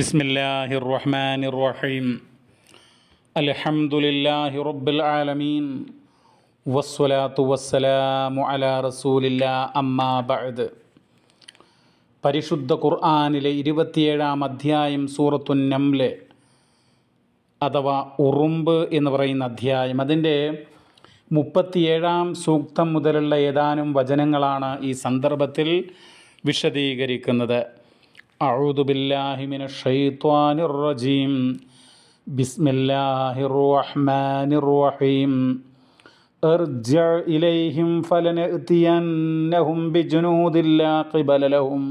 بسم الله الرحمن الرحيم الحمد لله رب العالمين والصلاة والسلام على رسول الله أما بعد പരിശുദ്ധ ഖുർആാനിലെ ഇരുപത്തിയേഴാം അധ്യായം സൂറത്തു നംല് അഥവാ ഉറുമ്പ് എന്ന് പറയുന്ന അധ്യായം അതിൻ്റെ മുപ്പത്തിയേഴാം സൂക്തം മുതലുള്ള ഏതാനും വചനങ്ങളാണ് ഈ സന്ദർഭത്തിൽ വിശദീകരിക്കുന്നത് أعوذ بالله من الشيطان الرجيم بسم الله الرحمن الرحيم ارجع إليهم فلنأتينهم بجنود لا قبل لهم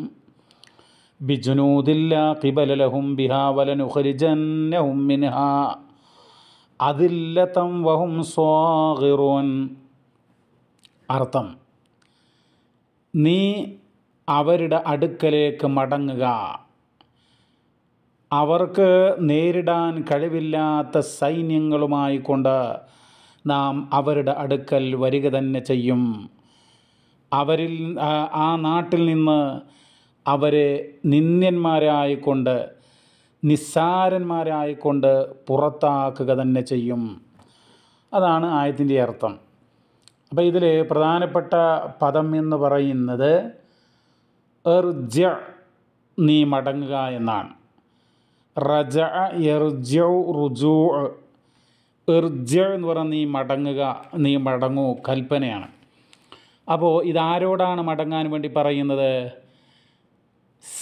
بجنود لا قبل لهم بها ولنخرجنهم منها أذلة وهم صاغرون അർത്ഥം നീ അവരുടെ അടുക്കലേക്ക് മടങ്ങുക അവർക്ക് നേരിടാൻ കഴിവില്ലാത്ത സൈന്യങ്ങളുമായി കൊണ്ട് നാം അവരുടെ അടുക്കൽ വരിക തന്നെ ചെയ്യും അവരിൽ ആ നാട്ടിൽ നിന്ന് അവരെ നിന്ദ്യന്മാരായിക്കൊണ്ട് നിസ്സാരന്മാരായിക്കൊണ്ട് പുറത്താക്കുക തന്നെ ചെയ്യും അതാണ് ആയത്തിൻ്റെ അർത്ഥം അപ്പോൾ ഇതിൽ പ്രധാനപ്പെട്ട പദം എന്ന് പറയുന്നത് എർജ നീ മടങ്ങുക എന്നാണ് റജ എർജ റുജു എർജ എന്ന് പറഞ്ഞാൽ നീ മടങ്ങുക നീ മടങ്ങൂ കൽപ്പനയാണ് അപ്പോൾ ഇതാരോടാണ് മടങ്ങാൻ വേണ്ടി പറയുന്നത്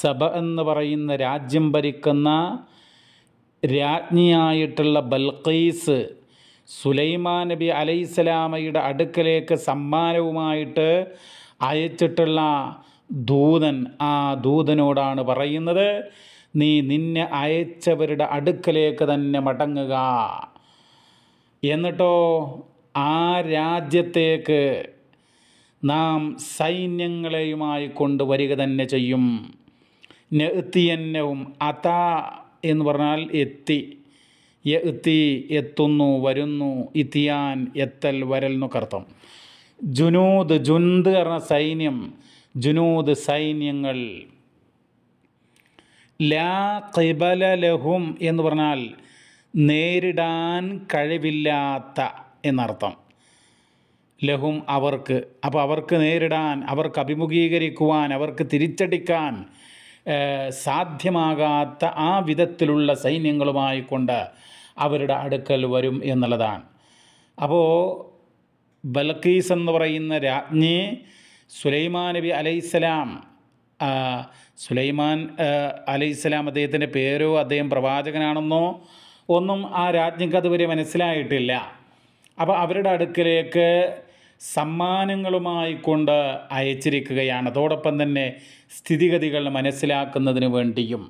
സഭ എന്ന് പറയുന്ന രാജ്യം ഭരിക്കുന്ന രാജ്ഞിയായിട്ടുള്ള ബൽഖീസ് സുലൈമാൻ നബി അലൈസലാമയുടെ അടുക്കലേക്ക് സമ്മാനവുമായിട്ട് അയച്ചിട്ടുള്ള ദൂതൻ ആ ദൂതനോടാണ് പറയുന്നത് നീ നിന്നെ അയച്ചവരുടെ അടുക്കലേക്ക് തന്നെ മടങ്ങുക എന്നിട്ടോ ആ രാജ്യത്തേക്ക് നാം സൈന്യങ്ങളെയുമായി കൊണ്ടുവരിക തന്നെ ചെയ്യും നെത്തിയന്നവും അത എന്ന് പറഞ്ഞാൽ എത്തി എത്തി എത്തുന്നു വരുന്നു ഇത്തിയാൻ എത്തൽ വരൽ എന്നൊക്കെ അർത്ഥം ജുനൂദ് ജുന്ത് പറഞ്ഞ സൈന്യം ജുനൂദ് സൈന്യങ്ങൾ ലാ ഖിബല ലഹും എന്ന് പറഞ്ഞാൽ നേരിടാൻ കഴിവില്ലാത്ത എന്നർത്ഥം ലഹും അവർക്ക് അപ്പോൾ അവർക്ക് നേരിടാൻ അവർക്ക് അഭിമുഖീകരിക്കുവാൻ അവർക്ക് തിരിച്ചടിക്കാൻ സാധ്യമാകാത്ത ആ വിധത്തിലുള്ള സൈന്യങ്ങളുമായി കൊണ്ട് അവരുടെ അടുക്കൽ വരും എന്നുള്ളതാണ് അപ്പോൾ ബൽക്കീസ് എന്ന് പറയുന്ന രാജ്ഞി സുലൈമാൻ നബി അലൈഹിസ്സലാം സുലൈമാൻ അലൈഹിസ്സലാം അദ്ദേഹത്തിൻ്റെ പേരോ അദ്ദേഹം പ്രവാചകനാണെന്നോ ഒന്നും ആ രാജ്ഞിക്ക് അതുവരെ മനസ്സിലായിട്ടില്ല അപ്പോൾ അവരുടെ അടുക്കലേക്ക് സമ്മാനങ്ങളുമായി കൊണ്ട് അയച്ചിരിക്കുകയാണ് അതോടൊപ്പം തന്നെ സ്ഥിതിഗതികൾ മനസ്സിലാക്കുന്നതിന് വേണ്ടിയും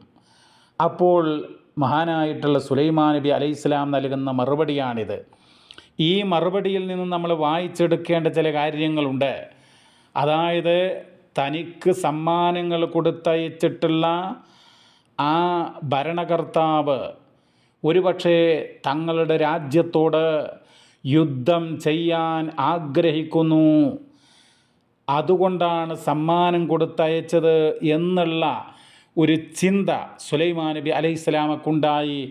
അപ്പോൾ മഹാനായിട്ടുള്ള സുലൈമാൻ നബി അലൈഹിസ്ലാം നൽകുന്ന മറുപടിയാണിത് ഈ മറുപടിയിൽ നിന്ന് നമ്മൾ വായിച്ചെടുക്കേണ്ട ചില കാര്യങ്ങളുണ്ട് അതായത് തനിക്ക് സമ്മാനങ്ങൾ കൊടുത്തയച്ചിട്ടുള്ള ആ ഭരണകർത്താവ് ഒരുപക്ഷെ തങ്ങളുടെ രാജ്യത്തോട് യുദ്ധം ചെയ്യാൻ ആഗ്രഹിക്കുന്നു അതുകൊണ്ടാണ് സമ്മാനം കൊടുത്തയച്ചത് എന്നുള്ള ഒരു ചിന്ത സുലൈമാൻ നബി അലൈഹിസ്ലാമക്കുണ്ടായി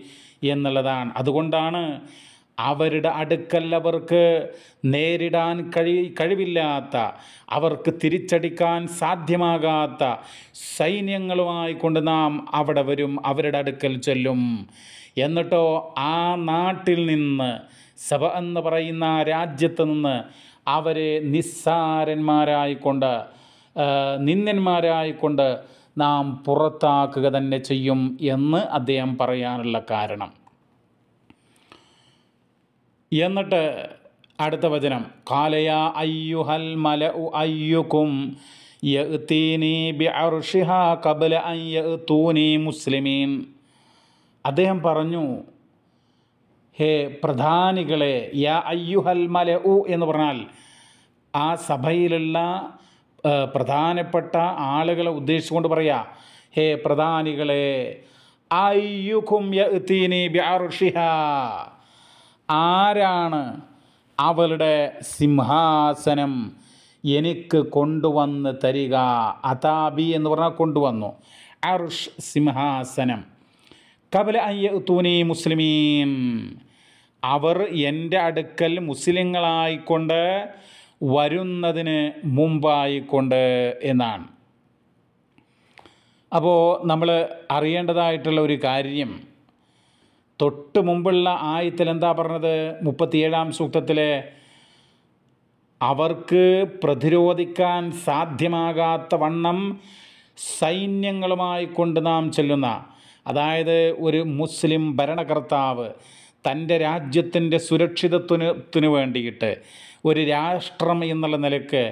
എന്നുള്ളതാണ് അതുകൊണ്ടാണ് അവരുടെ അടുക്കൽ അവർക്ക് നേരിടാൻ കഴി കഴിവില്ലാത്ത അവർക്ക് തിരിച്ചടിക്കാൻ സാധ്യമാകാത്ത സൈന്യങ്ങളുമായി കൊണ്ട് നാം അവിടെ വരും അവരുടെ അടുക്കൽ ചെല്ലും എന്നിട്ടോ ആ നാട്ടിൽ നിന്ന് സഭ എന്ന് പറയുന്ന രാജ്യത്ത് നിന്ന് അവരെ നിസ്സാരന്മാരായിക്കൊണ്ട് നിന്ദന്മാരായിക്കൊണ്ട് നാം പുറത്താക്കുക തന്നെ ചെയ്യും എന്ന് അദ്ദേഹം പറയാനുള്ള കാരണം എന്നിട്ട് അടുത്ത വചനം കാലയ അയ്യുഹൽ മല അയ്യുക്കും കബല മുസ്ലിമീൻ അദ്ദേഹം പറഞ്ഞു ഹേ പ്രധാനികളെ യാ അയ്യുഹൽ മല ഉ എന്ന് പറഞ്ഞാൽ ആ സഭയിലുള്ള പ്രധാനപ്പെട്ട ആളുകളെ ഉദ്ദേശിച്ചുകൊണ്ട് പറയാ ഹേ പ്രധാനികളെ അയ്യുഖും യഅ്തീനി ബിഅർഷിഹാ ആരാണ് അവളുടെ സിംഹാസനം എനിക്ക് കൊണ്ടുവന്ന് തരിക അതാബി എന്ന് പറഞ്ഞാൽ കൊണ്ടുവന്നു അർഷ് സിംഹാസനം കബല അയ്യൂനി മുസ്ലിമീൻ അവർ എൻ്റെ അടുക്കൽ മുസ്ലിങ്ങളായിക്കൊണ്ട് വരുന്നതിന് മുമ്പായിക്കൊണ്ട് എന്നാണ് അപ്പോൾ നമ്മൾ അറിയേണ്ടതായിട്ടുള്ള ഒരു കാര്യം തൊട്ട് മുമ്പുള്ള ആയത്തിൽ എന്താ പറഞ്ഞത് മുപ്പത്തിയേഴാം സൂക്തത്തിലെ അവർക്ക് പ്രതിരോധിക്കാൻ സാധ്യമാകാത്ത വണ്ണം സൈന്യങ്ങളുമായി കൊണ്ട് നാം ചെല്ലുന്ന അതായത് ഒരു മുസ്ലിം ഭരണകർത്താവ് തൻ്റെ രാജ്യത്തിൻ്റെ സുരക്ഷിതത്വത്തിന് വേണ്ടിയിട്ട് ഒരു രാഷ്ട്രം എന്നുള്ള നിലക്ക്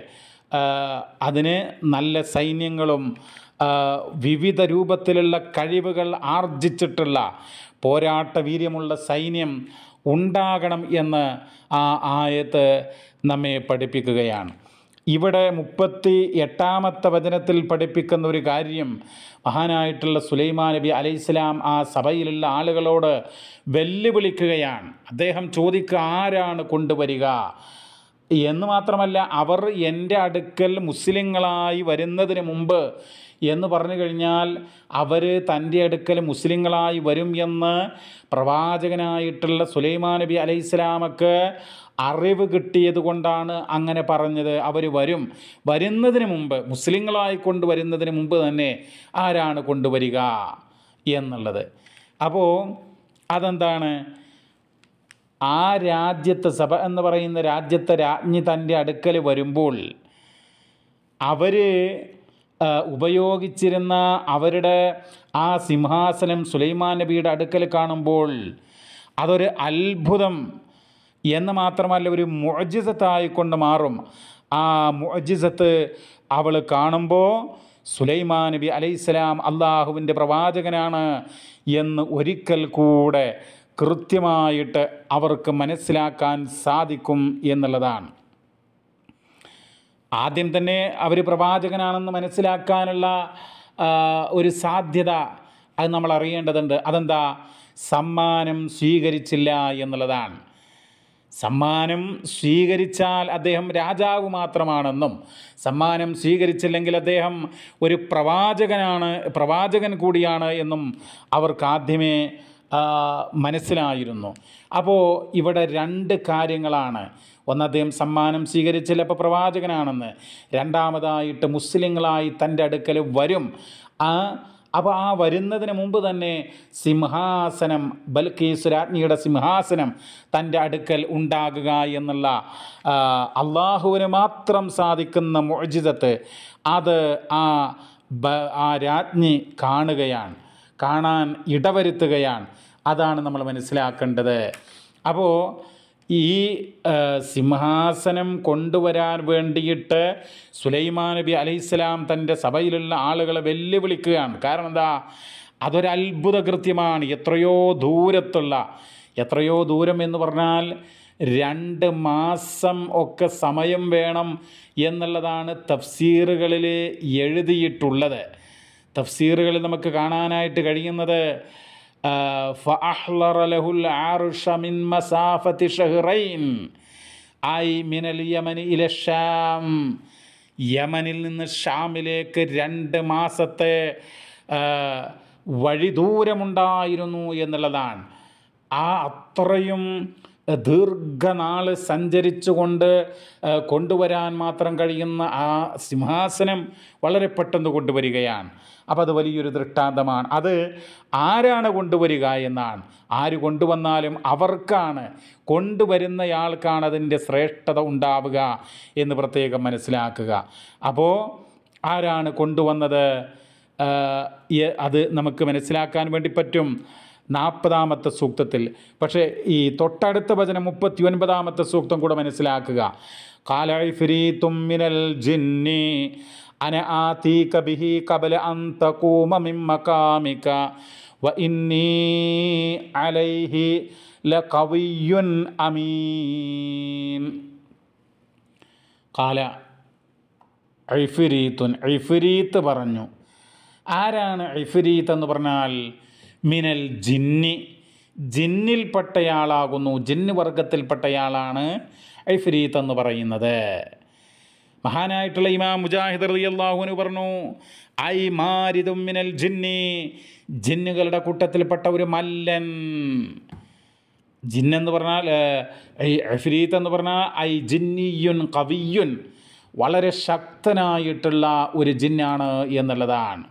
അതിന് നല്ല സൈന്യങ്ങളും വിവിധ രൂപത്തിലുള്ള കഴിവുകൾ ആർജിച്ചിട്ടുള്ള പോരാട്ട വീര്യമുള്ള സൈന്യം ഉണ്ടാകണം എന്ന് ആ ആയത്ത് നമ്മെ പഠിപ്പിക്കുകയാണ് ഇവിടെ മുപ്പത്തി എട്ടാമത്തെ വചനത്തിൽ പഠിപ്പിക്കുന്ന ഒരു കാര്യം മഹാനായിട്ടുള്ള സുലൈമാൻ നബി അലൈഹിസ്ലാം ആ സഭയിലുള്ള ആളുകളോട് വെല്ലുവിളിക്കുകയാണ് അദ്ദേഹം ചോദിക്കുക ആരാണ് കൊണ്ടുവരിക എന്ന് മാത്രമല്ല അവർ എൻ്റെ അടുക്കൽ മുസ്ലിങ്ങളായി വരുന്നതിന് മുമ്പ് എന്ന് പറഞ്ഞു കഴിഞ്ഞാൽ അവർ തൻ്റെ അടുക്കൽ മുസ്ലിങ്ങളായി വരും എന്ന് പ്രവാചകനായിട്ടുള്ള സുലൈമാ നബി അലൈഹി ഇസ്ലാമക്ക് അറിവ് കിട്ടിയത് കൊണ്ടാണ് അങ്ങനെ പറഞ്ഞത് അവർ വരും വരുന്നതിന് മുമ്പ് മുസ്ലിങ്ങളായി കൊണ്ടുവരുന്നതിന് മുമ്പ് തന്നെ ആരാണ് കൊണ്ടുവരിക എന്നുള്ളത് അപ്പോൾ അതെന്താണ് ആ രാജ്യത്തെ സഭ എന്ന് പറയുന്ന രാജ്യത്തെ രാജ്ഞി തൻ്റെ അടുക്കൽ വരുമ്പോൾ അവർ ഉപയോഗിച്ചിരുന്ന അവരുടെ ആ സിംഹാസനം സുലൈമാൻ നബിയുടെ അടുക്കൽ കാണുമ്പോൾ അതൊരു അത്ഭുതം എന്ന് മാത്രമല്ല ഒരു മുഅജിസത്തായിക്കൊണ്ട് മാറും ആ മുഅജിസത്ത് അവൾ കാണുമ്പോൾ സുലൈമാൻ നബി അലൈഹിസ്സലാം അള്ളാഹുവിൻ്റെ പ്രവാചകനാണ് എന്ന് ഒരിക്കൽ കൂടെ കൃത്യമായിട്ട് അവർക്ക് മനസ്സിലാക്കാൻ സാധിക്കും എന്നുള്ളതാണ് ആദ്യം തന്നെ അവർ പ്രവാചകനാണെന്ന് മനസ്സിലാക്കാനുള്ള ഒരു സാധ്യത അത് നമ്മൾ അറിയേണ്ടതുണ്ട് അതെന്താ സമ്മാനം സ്വീകരിച്ചില്ല എന്നുള്ളതാണ് സമ്മാനം സ്വീകരിച്ചാൽ അദ്ദേഹം രാജാവ് മാത്രമാണെന്നും സമ്മാനം സ്വീകരിച്ചില്ലെങ്കിൽ അദ്ദേഹം ഒരു പ്രവാചകനാണ് പ്രവാചകൻ കൂടിയാണ് എന്നും അവർക്ക് ആദ്യമേ മനസ്സിലായിരുന്നു അപ്പോൾ ഇവിടെ രണ്ട് കാര്യങ്ങളാണ് ഒന്ന് അദ്ദേഹം സമ്മാനം സ്വീകരിച്ച ചിലപ്പോൾ പ്രവാചകനാണെന്ന് രണ്ടാമതായിട്ട് മുസ്ലിങ്ങളായി തൻ്റെ അടുക്കൽ വരും ആ അപ്പോൾ ആ വരുന്നതിന് മുമ്പ് തന്നെ സിംഹാസനം ബൽക്കീസ് രാജ്ഞിയുടെ സിംഹാസനം തൻ്റെ അടുക്കൽ ഉണ്ടാകുക എന്നുള്ള അള്ളാഹുവിന് മാത്രം സാധിക്കുന്ന മോചിതത്ത് അത് ആ ആ രാജ്ഞി കാണുകയാണ് കാണാൻ ഇടവരുത്തുകയാണ് അതാണ് നമ്മൾ മനസ്സിലാക്കേണ്ടത് അപ്പോൾ ഈ സിംഹാസനം കൊണ്ടുവരാൻ വേണ്ടിയിട്ട് സുലൈമാൻ നബി അലൈഹിസ്സലാം തൻ്റെ സഭയിലുള്ള ആളുകളെ വെല്ലുവിളിക്കുകയാണ് കാരണം എന്താ അതൊരത്ഭുത കൃത്യമാണ് എത്രയോ ദൂരത്തുള്ള എത്രയോ ദൂരം എന്ന് പറഞ്ഞാൽ രണ്ട് മാസം ഒക്കെ സമയം വേണം എന്നുള്ളതാണ് തഫ്സീറുകളിൽ എഴുതിയിട്ടുള്ളത് തഫ്സീറുകളിൽ നമുക്ക് കാണാനായിട്ട് കഴിയുന്നത് യമനിൽ നിന്ന് ഷാമിലേക്ക് രണ്ട് മാസത്തെ വഴിദൂരമുണ്ടായിരുന്നു എന്നുള്ളതാണ് ആ അത്രയും ദീർഘനാൾ സഞ്ചരിച്ചുകൊണ്ട് കൊണ്ടുവരാൻ മാത്രം കഴിയുന്ന ആ സിംഹാസനം വളരെ പെട്ടെന്ന് കൊണ്ടുവരികയാണ് അപ്പോൾ അത് വലിയൊരു ദൃഷ്ടാന്തമാണ് അത് ആരാണ് കൊണ്ടുവരിക എന്നാണ് ആര് കൊണ്ടുവന്നാലും അവർക്കാണ് കൊണ്ടുവരുന്നയാൾക്കാണ് അതിൻ്റെ ശ്രേഷ്ഠത ഉണ്ടാവുക എന്ന് പ്രത്യേകം മനസ്സിലാക്കുക അപ്പോൾ ആരാണ് കൊണ്ടുവന്നത് അത് നമുക്ക് മനസ്സിലാക്കാൻ വേണ്ടി പറ്റും നാൽപ്പതാമത്തെ സൂക്തത്തിൽ പക്ഷേ ഈ തൊട്ടടുത്ത വചനം മുപ്പത്തി ഒൻപതാമത്തെ സൂക്തം കൂടെ മനസ്സിലാക്കുക കാലൈഫിരി തുമ്മിനൽ ജിന്നി അന ആതി കബിഹി കബല അന്ത കൂമിമ്മകാമിക വ ഇന്നി അലൈഹി ല കവിയുൻ അമീൻ കാല ഐഫിരീത്തുൻ ഐഫിരീത്ത് പറഞ്ഞു ആരാണ് ഐഫിരീത്ത് എന്ന് പറഞ്ഞാൽ മിനൽ ജിന്നി ജിന്നിൽപ്പെട്ടയാളാകുന്നു ജിന്ന് വർഗത്തിൽപ്പെട്ടയാളാണ് ഐഫരീത്ത് എന്ന് പറയുന്നത് മഹാനായിട്ടുള്ള ഇമാം മുജാഹിദ് റളിയല്ലാഹുവിന് പറഞ്ഞു ഐ മാരിതും മിനൽ ജിന്നി ജിന്നുകളുടെ കൂട്ടത്തിൽപ്പെട്ട ഒരു മല്ലൻ ജിന്നെന്ന് പറഞ്ഞാൽ ഐ അഫ്രീത്ത് എന്ന് പറഞ്ഞാൽ ഐ ജിന്നിയുൻ കവിയുൻ വളരെ ശക്തനായിട്ടുള്ള ഒരു ജിന്നാണ് എന്നുള്ളതാണ്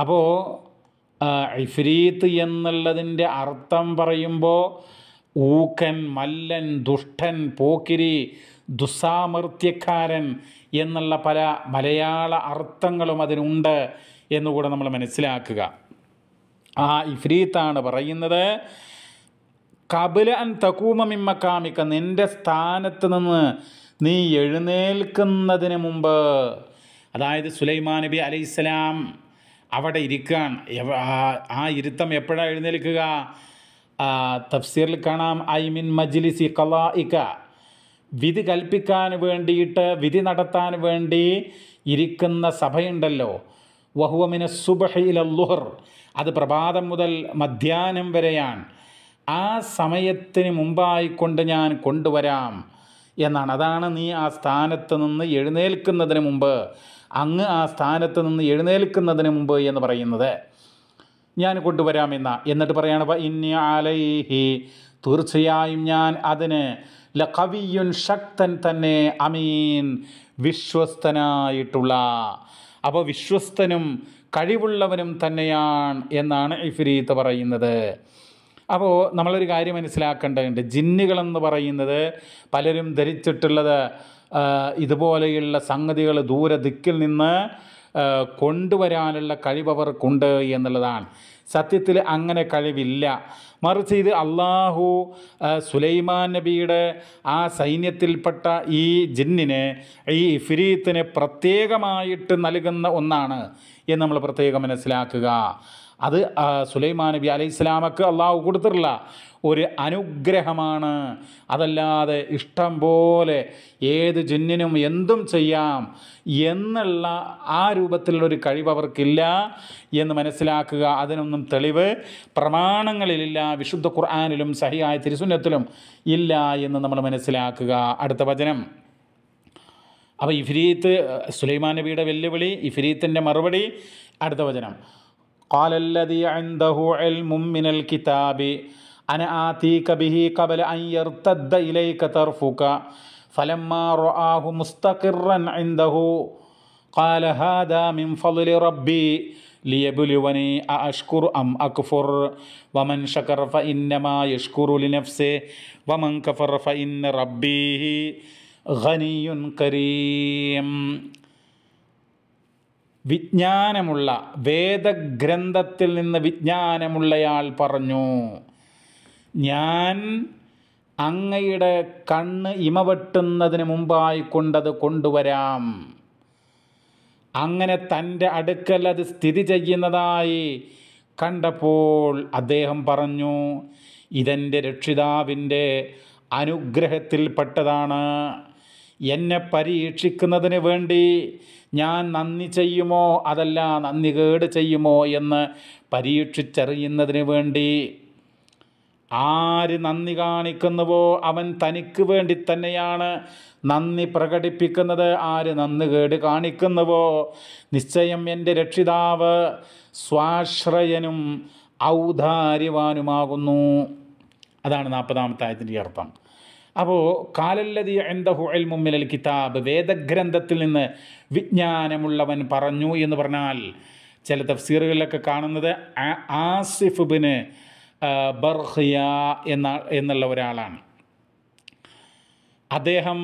അപ്പോൾ ഇഫ്രീത്ത് എന്നുള്ളതിൻ്റെ അർത്ഥം പറയുമ്പോൾ ഊക്കൻ മല്ലൻ ദുഷ്ടൻ പോക്കിരി ദുസ്സാമൃത്യക്കാരൻ എന്നുള്ള പല മലയാള അർത്ഥങ്ങളും അതിനുണ്ട് എന്നുകൂടെ നമ്മൾ മനസ്സിലാക്കുക ആ ഇഫ്രീത്താണ് പറയുന്നത് കപില അൻ തക്കൂമമിമ്മക്കാമിക്ക നിൻ്റെ സ്ഥാനത്ത് നിന്ന് നീ എഴുന്നേൽക്കുന്നതിന് മുമ്പ് അതായത് സുലൈമാൻ നബി അലൈഹിസ്സലാം അവിടെ ഇരിക്കാൻ ആ ഇരുത്തം എപ്പോഴാണ് എഴുന്നേൽക്കുക തഫ്സീറിൽ കാണാം ഐ മിൻ മജ്ലിസി കലാ ഇക്ക വിധി കൽപ്പിക്കാൻ വേണ്ടിയിട്ട് വിധി നടത്താൻ വേണ്ടി ഇരിക്കുന്ന സഭയുണ്ടല്ലോ വഹുവമിന സുബഹയിൽ അല്ലുഹർ അത് പ്രഭാതം മുതൽ മധ്യാഹ്നം വരെയാണ് ആ സമയത്തിന് മുമ്പായിക്കൊണ്ട് ഞാൻ കൊണ്ടുവരാം എന്നാണ് അതാണ് നീ ആ സ്ഥാനത്ത് നിന്ന് എഴുന്നേൽക്കുന്നതിന് മുമ്പ് അങ്ങ് ആ സ്ഥാനത്ത് നിന്ന് എഴുന്നേൽക്കുന്നതിന് മുമ്പ് എന്ന് പറയുന്നത് ഞാൻ കൊണ്ടുവരാമെന്ന എന്നിട്ട് പറയാണ് ഇന്നി ആലൈഹി തീർച്ചയായും ഞാൻ അതിന് ലഖവിയുൻ ശക്തൻ തന്നെ അമീൻ വിശ്വസ്തനായിട്ടുള്ള അപ്പോൾ വിശ്വസ്തനും കഴിവുള്ളവനും തന്നെയാണ് എന്നാണ് ഇഫിരീത്ത് പറയുന്നത് അപ്പോൾ നമ്മളൊരു കാര്യം മനസ്സിലാക്കേണ്ടതുണ്ട് ജിന്നുകളെന്ന് പറയുന്നത് പലരും ധരിച്ചിട്ടുള്ളത് ഇതുപോലെയുള്ള സംഗതികൾ ദൂരെ ദിക്കിൽ നിന്ന് കൊണ്ടുവരാനുള്ള കഴിവ് അവർക്കുണ്ട് എന്നുള്ളതാണ് സത്യത്തിൽ അങ്ങനെ കഴിവില്ല മറിച്ച് ഇത് അള്ളാഹു സുലൈമാൻ നബിയുടെ ആ സൈന്യത്തിൽപ്പെട്ട ഈ ജിന്നിന് ഈ ഇഫിരീത്തിന് പ്രത്യേകമായിട്ട് നൽകുന്ന ഒന്നാണ് എന്ന് നമ്മൾ പ്രത്യേകം മനസ്സിലാക്കുക അത് സുലൈമാൻ നബി അലൈഹി ഇസ്ലാമക്ക് അള്ളാഹു കൊടുത്തിട്ടുള്ള ഒരു അനുഗ്രഹമാണ് അതല്ലാതെ ഇഷ്ടം പോലെ ഏത് ജിന്നിനും എന്തും ചെയ്യാം എന്നുള്ള ആ രൂപത്തിലുള്ളൊരു കഴിവ് അവർക്കില്ല എന്ന് മനസ്സിലാക്കുക അതിനൊന്നും തെളിവ് പ്രമാണങ്ങളിലില്ല വിശുദ്ധ ഖുർആാനിലും സഹിയായ തിരുസുന്നത്തിലും ഇല്ല എന്ന് നമ്മൾ മനസ്സിലാക്കുക അടുത്ത വചനം അപ്പോൾ ഇഫിരീത്ത് സുലൈമാൻ നബിയുടെ വെല്ലുവിളി ഇഫിരീത്തിൻ്റെ മറുപടി അടുത്ത വചനം قال الذي عنده علم من الكتاب أنا آتيك به قبل أن يرتد إليك طرفك فلما رآه مستقرا عنده قال هذا من فضل ربي ليبلوني أأشكر أم أكفر ومن شكر فإنما يشكر لنفسه ومن كفر فإن ربي غني كريم വിജ്ഞാനമുള്ള വേദഗ്രന്ഥത്തിൽ നിന്ന് വിജ്ഞാനമുള്ളയാൾ പറഞ്ഞു ഞാൻ അങ്ങയുടെ കണ്ണ് ഇമവെട്ടുന്നതിന് മുമ്പായി കൊണ്ടത് കൊണ്ടുവരാം അങ്ങനെ തൻ്റെ അടുക്കൽ അത് സ്ഥിതി ചെയ്യുന്നതായി കണ്ടപ്പോൾ അദ്ദേഹം പറഞ്ഞു ഇതെൻ്റെ രക്ഷിതാവിൻ്റെ അനുഗ്രഹത്തിൽപ്പെട്ടതാണ് എന്നെ പരീക്ഷിക്കുന്നതിന് വേണ്ടി ഞാൻ നന്ദി ചെയ്യുമോ അതല്ല നന്ദി കേട് ചെയ്യുമോ എന്ന് പരീക്ഷിച്ചറിയുന്നതിന് വേണ്ടി ആര് നന്ദി കാണിക്കുന്നുവോ അവൻ തനിക്ക് വേണ്ടി തന്നെയാണ് നന്ദി പ്രകടിപ്പിക്കുന്നത് ആര് നന്ദി കേട് കാണിക്കുന്നുവോ നിശ്ചയം എൻ്റെ രക്ഷിതാവ് സ്വാശ്രയനും ഔദാര്യവാനുമാകുന്നു അതാണ് നാൽപ്പതാമത്തെ ആയത്തിൻ്റെ അർത്ഥം അപ്പോൾ കാലല്ലതി എന്തഹു അൽ കിതാബ് വേദഗ്രന്ഥത്തിൽ നിന്ന് വിജ്ഞാനമുള്ളവൻ പറഞ്ഞു എന്ന് പറഞ്ഞാൽ ചില തഫ്സീറുകളിലൊക്കെ കാണുന്നത് ആസിഫ് ബിന് ബർഹിയ എന്ന എന്നുള്ള ഒരാളാണ് അദ്ദേഹം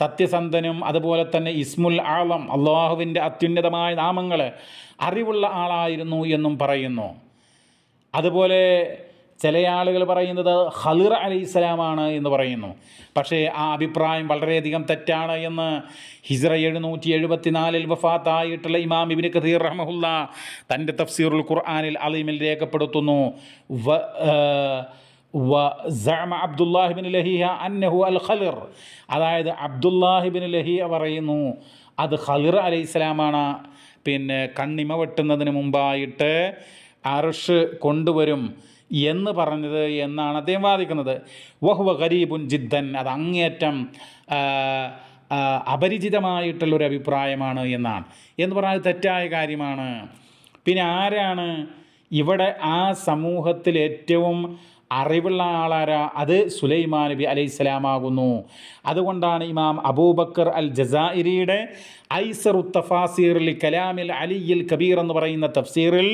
സത്യസന്ധനും അതുപോലെ തന്നെ ഇസ്മുൽ ആളം അള്ളാഹുവിൻ്റെ അത്യുന്നതമായ നാമങ്ങൾ അറിവുള്ള ആളായിരുന്നു എന്നും പറയുന്നു അതുപോലെ ചില ആളുകൾ പറയുന്നത് ഹലിർ അലി ഇസ്ലാമാണ് എന്ന് പറയുന്നു പക്ഷേ ആ അഭിപ്രായം വളരെയധികം തെറ്റാണ് എന്ന് ഹിസ്ര എഴുന്നൂറ്റി എഴുപത്തിനാലിൽ വഫാത്തായിട്ടുള്ള ഇമാം ഇബിന് കഥീർ റഹമുല്ല തൻ്റെ തഫ്സീറുൽ ഖുർആാനിൽ അലീമിൽ രേഖപ്പെടുത്തുന്നു വ അബ്ദുല്ലാഹിബിൻ ലഹിഹ അന്നഹു അൽ ഖലിർ അതായത് അബ്ദുല്ലാഹിബിൻ ലഹിയ പറയുന്നു അത് ഖലിർ അലി ഇസ്ലാമാണ് പിന്നെ കണ്ണിമ വെട്ടുന്നതിന് മുമ്പായിട്ട് അർഷ് കൊണ്ടുവരും എന്ന് പറഞ്ഞത് എന്നാണ് അദ്ദേഹം വാദിക്കുന്നത് വഹുവ ഗരീബുൻ ജിദ്ദൻ അത് അങ്ങേയറ്റം അപരിചിതമായിട്ടുള്ളൊരു അഭിപ്രായമാണ് എന്നാണ് എന്ന് പറഞ്ഞാൽ തെറ്റായ കാര്യമാണ് പിന്നെ ആരാണ് ഇവിടെ ആ സമൂഹത്തിൽ ഏറ്റവും അറിവുള്ള ആളാരാ അത് സുലൈമാൻ നബി സ്വലാമാകുന്നു അതുകൊണ്ടാണ് ഇമാം അബൂബക്കർ അൽ ജസാഇരിയുടെ ഐസറുത്തഫാസീറിൽ തഫാസീറിൽ കലാമിൽ അലിയിൽ കബീർ എന്ന് പറയുന്ന തഫ്സീറിൽ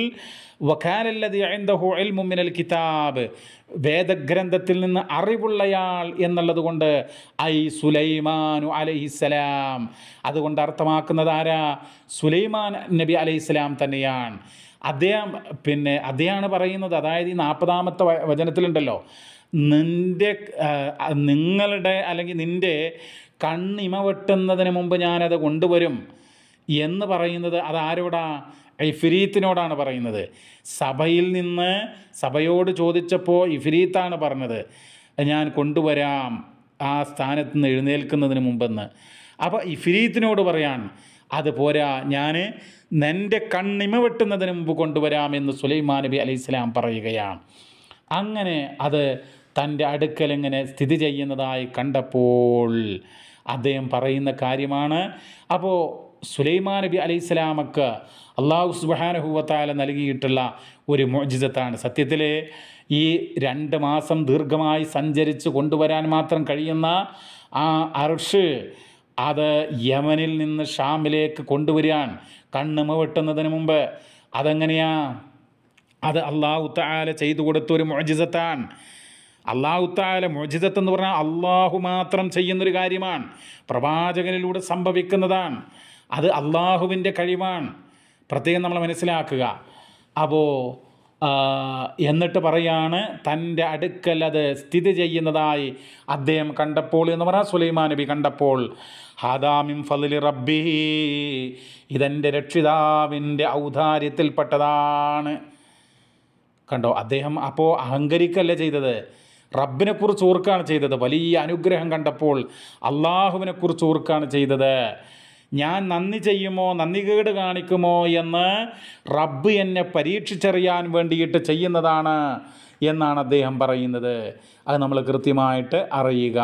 കിതാബ് വേദഗ്രന്ഥത്തിൽ നിന്ന് അറിവുള്ളയാൾ കൊണ്ട് ഐ സുലൈമാനു അലൈഹിസ്സലാം അതുകൊണ്ട് അർത്ഥമാക്കുന്നത് ആരാ സുലൈമാൻ നബി അലൈഹിസ്സലാം തന്നെയാണ് അദ്ദേഹം പിന്നെ അദ്ദേഹമാണ് പറയുന്നത് അതായത് ഈ നാൽപ്പതാമത്തെ വചനത്തിലുണ്ടല്ലോ നിൻ്റെ നിങ്ങളുടെ അല്ലെങ്കിൽ നിൻ്റെ കണ്ണിമ വെട്ടുന്നതിന് മുമ്പ് ഞാനത് കൊണ്ടുവരും എന്ന് പറയുന്നത് അതാരോടാ ഇഫിരീത്തിനോടാണ് പറയുന്നത് സഭയിൽ നിന്ന് സഭയോട് ചോദിച്ചപ്പോൾ ഇഫിരീത്താണ് പറഞ്ഞത് ഞാൻ കൊണ്ടുവരാം ആ സ്ഥാനത്ത് നിന്ന് എഴുന്നേൽക്കുന്നതിന് മുമ്പെന്ന് അപ്പോൾ ഇഫിരീത്തിനോട് പറയാൻ അതുപോരാ ഞാൻ നിൻ്റെ കണ്ണിമ വെട്ടുന്നതിന് മുമ്പ് കൊണ്ടുവരാമെന്ന് സുലൈമാൻ നബി അലൈഹി പറയുകയാണ് അങ്ങനെ അത് തൻ്റെ അടുക്കൽ ഇങ്ങനെ സ്ഥിതി ചെയ്യുന്നതായി കണ്ടപ്പോൾ അദ്ദേഹം പറയുന്ന കാര്യമാണ് അപ്പോൾ സുലൈമാൻ നബി അലൈഹി സ്വലാമക്ക് അള്ളാഹു സുബാനഹുവത്താല നൽകിയിട്ടുള്ള ഒരു മോജിതത്താണ് സത്യത്തിൽ ഈ രണ്ട് മാസം ദീർഘമായി സഞ്ചരിച്ച് കൊണ്ടുവരാൻ മാത്രം കഴിയുന്ന ആ അർഷ് അത് യമനിൽ നിന്ന് ഷാമിലേക്ക് കൊണ്ടുവരാൻ കണ്ണുമ വെട്ടുന്നതിന് മുമ്പ് അതെങ്ങനെയാ അത് അള്ളാഹു താല ചെയ്തു കൊടുത്ത ഒരു മോജിതത്താണ് അള്ളാഹു താല മോജിതത്ത് എന്ന് പറഞ്ഞാൽ അള്ളാഹു മാത്രം ചെയ്യുന്നൊരു കാര്യമാണ് പ്രവാചകനിലൂടെ സംഭവിക്കുന്നതാണ് അത് അള്ളാഹുവിൻ്റെ കഴിവാണ് പ്രത്യേകം നമ്മൾ മനസ്സിലാക്കുക അപ്പോൾ എന്നിട്ട് പറയാണ് തൻ്റെ അടുക്കൽ അത് സ്ഥിതി ചെയ്യുന്നതായി അദ്ദേഹം കണ്ടപ്പോൾ എന്ന് പറഞ്ഞാൽ സുലൈമാൻ നബി കണ്ടപ്പോൾ ഹാദാമിം ഫലി റബ്ബി ഇതെൻ്റെ രക്ഷിതാവിൻ്റെ ഔദാര്യത്തിൽപ്പെട്ടതാണ് കണ്ടോ അദ്ദേഹം അപ്പോൾ അഹങ്കരിക്കല്ല ചെയ്തത് റബ്ബിനെക്കുറിച്ച് ഓർക്കുകയാണ് ചെയ്തത് വലിയ അനുഗ്രഹം കണ്ടപ്പോൾ അള്ളാഹുവിനെക്കുറിച്ച് ഓർക്കുകയാണ് ചെയ്തത് ഞാൻ നന്ദി ചെയ്യുമോ നന്ദി കേട് കാണിക്കുമോ എന്ന് റബ്ബ് എന്നെ പരീക്ഷിച്ചറിയാൻ വേണ്ടിയിട്ട് ചെയ്യുന്നതാണ് എന്നാണ് അദ്ദേഹം പറയുന്നത് അത് നമ്മൾ കൃത്യമായിട്ട് അറിയുക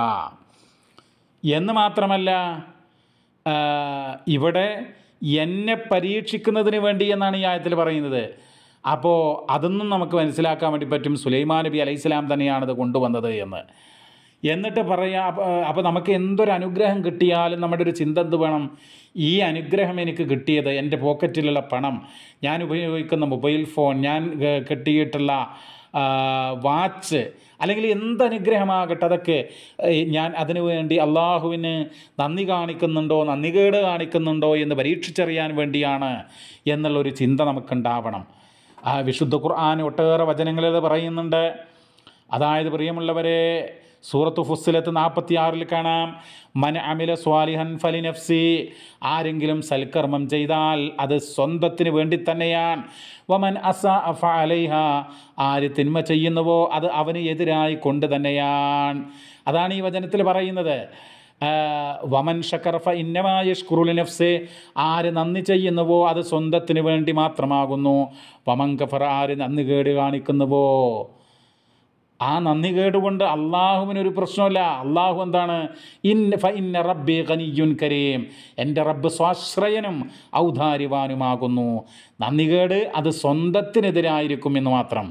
എന്ന് മാത്രമല്ല ഇവിടെ എന്നെ പരീക്ഷിക്കുന്നതിന് വേണ്ടി എന്നാണ് ഈ ആയത്തിൽ പറയുന്നത് അപ്പോൾ അതൊന്നും നമുക്ക് മനസ്സിലാക്കാൻ വേണ്ടി പറ്റും സുലൈമാ നബി അലൈഹിസ്ലാം തന്നെയാണത് കൊണ്ടുവന്നത് എന്ന് എന്നിട്ട് പറയാം അപ്പോൾ നമുക്ക് എന്തൊരു അനുഗ്രഹം കിട്ടിയാലും നമ്മുടെ ഒരു ചിന്ത എന്ത് വേണം ഈ അനുഗ്രഹം എനിക്ക് കിട്ടിയത് എൻ്റെ പോക്കറ്റിലുള്ള പണം ഞാൻ ഉപയോഗിക്കുന്ന മൊബൈൽ ഫോൺ ഞാൻ കിട്ടിയിട്ടുള്ള വാച്ച് അല്ലെങ്കിൽ എന്ത് അനുഗ്രഹമാകട്ടെ അതൊക്കെ ഞാൻ അതിനു വേണ്ടി അള്ളാഹുവിന് നന്ദി കാണിക്കുന്നുണ്ടോ നന്ദികേട് കാണിക്കുന്നുണ്ടോ എന്ന് പരീക്ഷിച്ചറിയാൻ വേണ്ടിയാണ് എന്നുള്ളൊരു ചിന്ത നമുക്കുണ്ടാവണം വിശുദ്ധ ഖുർആൻ ഒട്ടേറെ വചനങ്ങളിൽ പറയുന്നുണ്ട് അതായത് പ്രിയമുള്ളവരെ സൂറത്ത് ഫുസ്സിലത്ത് നാൽപ്പത്തി ആറിൽ കാണാം മൻ അമില സ്വാലിഹൻ ഫലി നഫ്സി ആരെങ്കിലും സൽക്കർമ്മം ചെയ്താൽ അത് സ്വന്തത്തിന് വേണ്ടി തന്നെയാണ് വമൻ അസ അഫ അലൈഹ ആര് തിന്മ ചെയ്യുന്നുവോ അത് അവന് എതിരായി കൊണ്ട് തന്നെയാണ് അതാണ് ഈ വചനത്തിൽ പറയുന്നത് വമൻ ഷക്കർഫ ഇന്നമായ ഷ്കുറുലിനഫ്സ് ആര് നന്ദി ചെയ്യുന്നുവോ അത് സ്വന്തത്തിന് വേണ്ടി മാത്രമാകുന്നു വമൻ കഫർ ആര് നന്ദി കേട് കാണിക്കുന്നുവോ ആ നന്ദി കേടുകൊണ്ട് ഒരു പ്രശ്നമില്ല അള്ളാഹു എന്താണ് ഇൻ ഇന്ന റബ്ബെ കനിയുൻ കരീം എൻ്റെ റബ്ബ് സ്വാശ്രയനും ഔദാരിവാനുമാകുന്നു കേട് അത് സ്വന്തത്തിനെതിരായിരിക്കും എന്ന് മാത്രം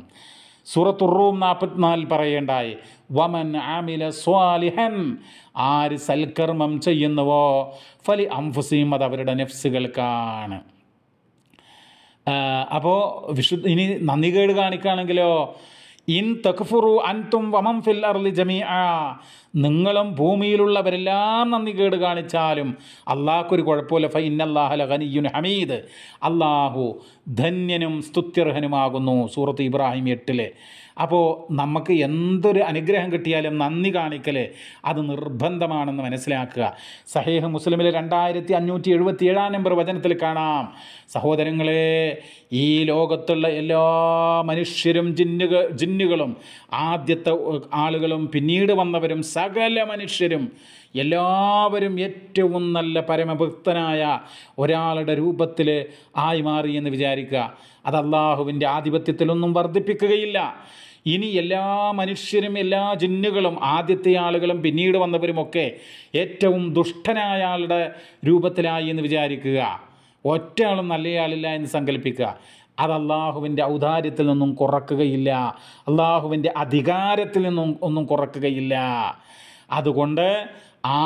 സൂറത്തുറൂം നാൽപ്പത്തിനാലിൽ പറയേണ്ടായി വമൻ ആമില സ്വാലിഹൻ ആര് സൽക്കർമ്മം ചെയ്യുന്നുവോ ഫലി അംഫുസീം അത് അവരുടെ നെഫ്സുകൾക്കാണ് അപ്പോൾ വിശുദ്ധ ഇനി കേട് കാണിക്കുകയാണെങ്കിലോ ഇൻ തഖ്ഫുറു അൻതും വമം ഫിൽ അർലി ജമീഅ നിങ്ങളും ഭൂമിയിലുള്ളവരെല്ലാം നന്ദി കേട് കാണിച്ചാലും അള്ളാഹ്ക്കൊരു കുഴപ്പമില്ല ഫ ഇന്നല്ലാഹല ഖനിയുൻ ഹമീദ് അള്ളാഹു ധന്യനും സ്തുത്യർഹനുമാകുന്നു സൂറത്ത് ഇബ്രാഹിം എട്ടിലെ അപ്പോൾ നമുക്ക് എന്തൊരു അനുഗ്രഹം കിട്ടിയാലും നന്ദി കാണിക്കൽ അത് നിർബന്ധമാണെന്ന് മനസ്സിലാക്കുക സഹേഹ് മുസ്ലിമിലെ രണ്ടായിരത്തി അഞ്ഞൂറ്റി എഴുപത്തി ഏഴാം നമ്പർ വചനത്തിൽ കാണാം സഹോദരങ്ങളെ ഈ ലോകത്തുള്ള എല്ലാ മനുഷ്യരും ജിന്നുക ജിന്നുകളും ആദ്യത്തെ ആളുകളും പിന്നീട് വന്നവരും സകല മനുഷ്യരും എല്ലാവരും ഏറ്റവും നല്ല പരമഭക്തനായ ഒരാളുടെ രൂപത്തിൽ ആയി മാറിയെന്ന് വിചാരിക്കുക അത് അള്ളാഹുവിൻ്റെ ആധിപത്യത്തിലൊന്നും വർദ്ധിപ്പിക്കുകയില്ല ഇനി എല്ലാ മനുഷ്യരും എല്ലാ ജിന്നുകളും ആദ്യത്തെ ആളുകളും പിന്നീട് വന്നവരുമൊക്കെ ഏറ്റവും ദുഷ്ടനായ ആളുടെ രൂപത്തിലായി എന്ന് വിചാരിക്കുക ഒറ്റയാളും നല്ലയാളില്ല എന്ന് സങ്കല്പിക്കുക അത് അള്ളാഹുവിൻ്റെ ഔദാര്യത്തിൽ നിന്നും കുറക്കുകയില്ല അള്ളാഹുവിൻ്റെ അധികാരത്തിൽ നിന്നും ഒന്നും കുറക്കുകയില്ല അതുകൊണ്ട്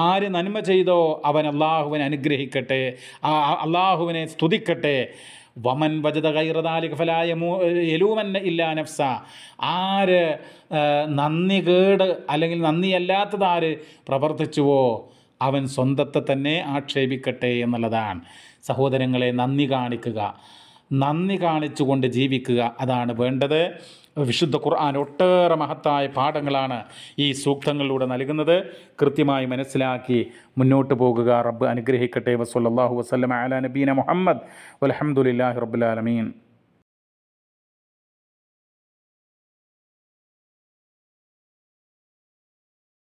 ആര് നന്മ ചെയ്തോ അവൻ അള്ളാഹുവിനെ അനുഗ്രഹിക്കട്ടെ അള്ളാഹുവിനെ സ്തുതിക്കട്ടെ വമൻ വജത കൈറതാലിഖലായ എലൂമൻ ഇല്ല നഫ്സ ആര് നന്ദി കേട് അല്ലെങ്കിൽ നന്ദിയല്ലാത്തതാര് പ്രവർത്തിച്ചുവോ അവൻ സ്വന്തത്തെ തന്നെ ആക്ഷേപിക്കട്ടെ എന്നുള്ളതാണ് സഹോദരങ്ങളെ നന്ദി കാണിക്കുക നന്ദി കാണിച്ചുകൊണ്ട് ജീവിക്കുക അതാണ് വേണ്ടത് വിശുദ്ധ ഖുർആൻ ഒട്ടേറെ മഹത്തായ പാഠങ്ങളാണ് ഈ സൂക്തങ്ങളിലൂടെ നൽകുന്നത് കൃത്യമായി മനസ്സിലാക്കി മുന്നോട്ട് പോകുക റബ്ബ് അനുഗ്രഹിക്കട്ടെ വസ്ലാഹു വസ്ലം അല നബീന മുഹമ്മദ് വലഹമുല്ലാഹി റബുലാലമീൻ